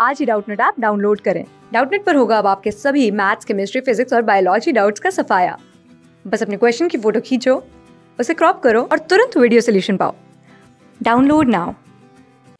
आज ही Doubtnut app download करें डाउटनेट पर होगा अब आपके सभी मैथ्स केमिस्ट्री फिजिक्स और बायोलॉजी डाउट्स का सफाया बस अपने क्वेश्चन की फोटो खींचो उसे क्रॉप करो और तुरंत वीडियो सोल्यूशन पाओ download now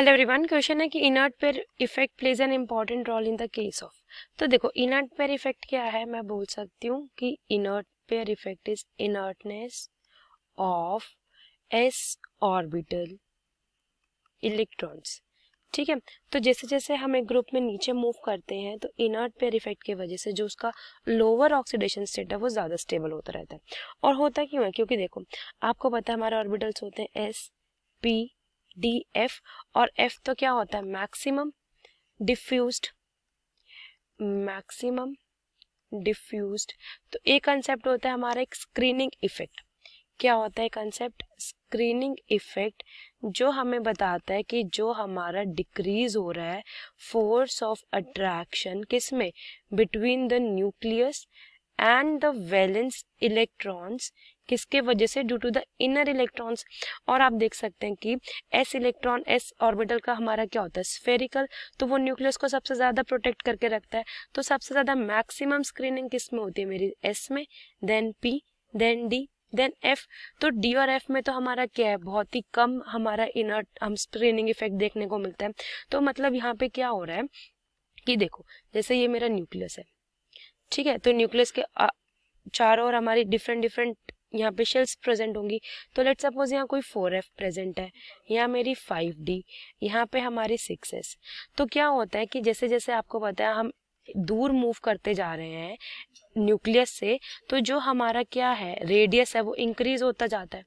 hello everyone question है कि inert pair effect plays an important role in the case of तो देखो इनर्ट पेयर इफेक्ट क्या है मैं बोल सकती हूँ कि inert pair effect is inertness of S orbital electrons ठीक है तो जैसे जैसे हम एक ग्रुप में नीचे मूव करते हैं तो इनर्ट पेयर इफेक्ट की वजह से जो उसका लोअर ऑक्सीडेशन स्टेट है वो ज़्यादा स्टेबल होता रहता है और होता क्यों है क्योंकि देखो आपको पता है हमारे ऑर्बिटल्स होते हैं एस पी डी एफ और एफ तो क्या होता है मैक्सिमम डिफ्यूज मैक्सिमम डिफ्यूज तो एक कंसेप्ट होता है हमारा एक स्क्रीनिंग इफेक्ट क्या होता है कंसेप्ट स्क्रीनिंग इफेक्ट जो हमें बताता है कि जो हमारा डिक्रीज हो रहा है फोर्स ऑफ अट्रैक्शन किस में between the nucleus and the valence electrons किसके वजह से due to the inner electrons और आप देख सकते हैं कि एस इलेक्ट्रॉन एस ऑर्बिटल का हमारा क्या होता है स्फेरिकल तो वो न्यूक्लियस को सबसे ज़्यादा प्रोटेक्ट करके रखता है तो सबसे ज़्यादा मैक्सिमम स्क्रीनिंग किस में होती है मेरी एस में then P then D then F तो डी और एफ में तो हमारा क्या है बहुत ही कम हमारा इनर्ट हम स्प्रेनिंग इफेक्ट देखने को मिलता है तो मतलब यहाँ पे क्या हो रहा है कि देखो जैसे ये मेरा न्यूक्लियस है ठीक है तो न्यूक्लियस के चारों ओर हमारी डिफरेंट डिफरेंट यहाँ पे शेल्स प्रेजेंट होंगी तो लेट सपोज यहाँ कोई फोर एफ प्रेजेंट है यहाँ मेरी फाइव डी यहाँ पे हमारी सिक्स एस तो क्या होता है कि जैसे जैसे आपको पता है हम दूर मूव करते जा रहे हैं न्यूक्लियस से तो जो हमारा क्या है रेडियस है वो इंक्रीज होता जाता है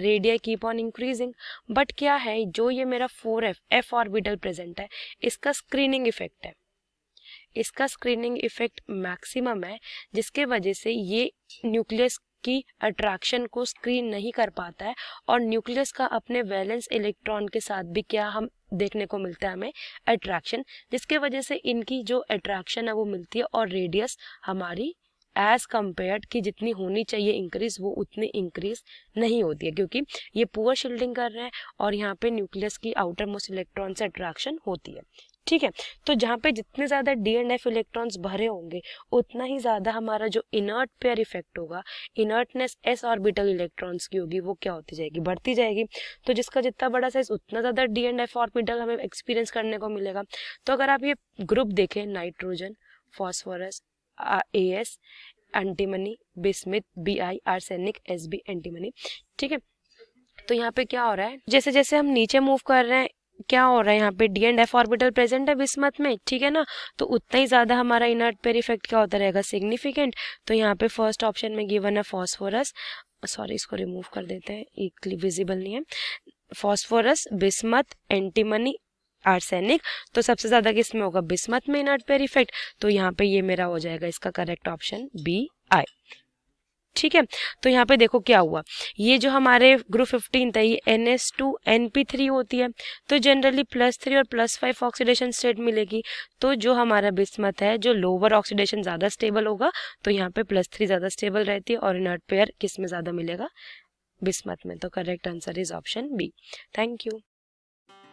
radii keep on increasing but क्या है जो ये मेरा four F F orbital present है इसका स्क्रीनिंग इफेक्ट है इसका स्क्रीनिंग इफेक्ट मैक्सिमम है जिसके वजह से ये न्यूक्लियस की अट्रैक्शन को स्क्रीन नहीं कर पाता है और न्यूक्लियस का अपने वैलेंस इलेक्ट्रॉन के साथ भी क्या हम देखने को मिलता है हमें अट्रैक्शन जिसके वजह से इनकी जो अट्रैक्शन है वो मिलती है और रेडियस हमारी एज कम्पेयर की जितनी होनी चाहिए इंक्रीज वो उतनी इंक्रीज नहीं होती है क्योंकि ये पुअर शील्डिंग कर रहे हैं और यहाँ पे न्यूक्लियस की आउटर मोस्ट इलेक्ट्रॉन से अट्रैक्शन होती है ठीक है तो जहाँ पे जितने ज़्यादा डी एंड एफ इलेक्ट्रॉन्स भरे होंगे उतना ही ज़्यादा हमारा जो इनर्ट पेयर इफेक्ट होगा इनर्टनेस एस ऑर्बिटल इलेक्ट्रॉन्स की होगी वो क्या होती जाएगी बढ़ती जाएगी तो जिसका जितना बड़ा साइज उतना ज़्यादा डी एंड एफ ऑर्बिटल हमें एक्सपीरियंस करने को मिलेगा तो अगर आप ये ग्रुप देखें nitrogen phosphorus A S antimony bismuth B I arsenic S B antimony ठीक है तो यहाँ पे क्या हो रहा है जैसे जैसे हम नीचे मूव कर रहे हैं क्या हो रहा है यहाँ पे D and F orbital present है बिस्मत में ठीक है ना तो उतना ही ज़्यादा हमारा इनर्ट पेर इफेक्ट क्या होता रहेगा सिग्निफिकेंट तो यहाँ पे फर्स्ट ऑप्शन में गिवन है फॉस्फोरस सॉरी इसको रिमूव कर देते हैं इक्ली विजिबल नहीं है फॉस्फोरस बिस्मत एंटीमनी आर्सेनिक तो सबसे ज़्यादा किसमें होगा बिस्मत में इनर्ट पेर इफेक्ट तो यहाँ पे ये मेरा हो जाएगा इसका करेक्ट ऑप्शन बी आई ठीक है तो यहाँ पे देखो क्या हुआ ये जो हमारे ग्रुप फिफ्टीन था ये N S two N P three होती है तो जनरली प्लस थ्री और प्लस फाइव ऑक्सीडेशन स्टेट मिलेगी तो जो हमारा बिस्मत है जो लोअर ऑक्सीडेशन ज़्यादा स्टेबल होगा तो यहाँ पे प्लस थ्री ज़्यादा स्टेबल रहती है और इनर्ट पेयर किस में ज़्यादा मिलेगा बिस्मत में तो correct answer is option B thank you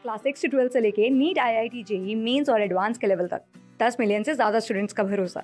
class six से ट्वेल्थ से लेके NEET I I T JEE mains और एडवांस के लेवल तक दस मिलियन से ज़्यादा स्टूडेंट्स का भरोसा